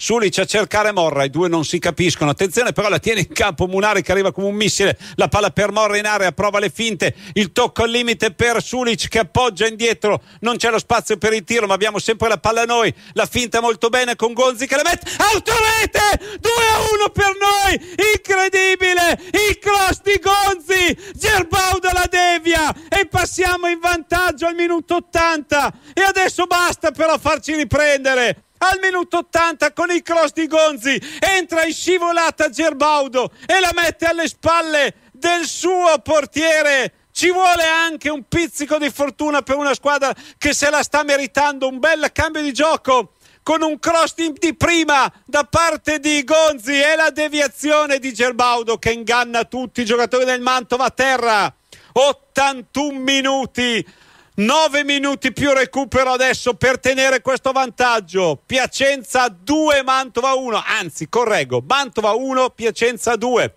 Sulic a cercare Morra, i due non si capiscono, attenzione però la tiene in campo Munari che arriva come un missile, la palla per Morra in area, prova le finte, il tocco al limite per Sulic che appoggia indietro, non c'è lo spazio per il tiro ma abbiamo sempre la palla noi, la finta molto bene con Gonzi che la mette, autorete, 2 a 1 per noi, incredibile, il cross di Gonzi, Gerbauda la devia e passiamo in vantaggio al minuto 80 e adesso basta però farci riprendere al minuto 80 con il cross di Gonzi entra in scivolata Gerbaudo e la mette alle spalle del suo portiere ci vuole anche un pizzico di fortuna per una squadra che se la sta meritando un bel cambio di gioco con un cross di, prima da parte di Gonzi e la deviazione di Gerbaudo che inganna tutti i giocatori del Mantova a terra 81 minuti 9 minuti più recupero adesso per tenere questo vantaggio. Piacenza 2, Mantova 1. Anzi, correggo, Mantova 1, Piacenza 2.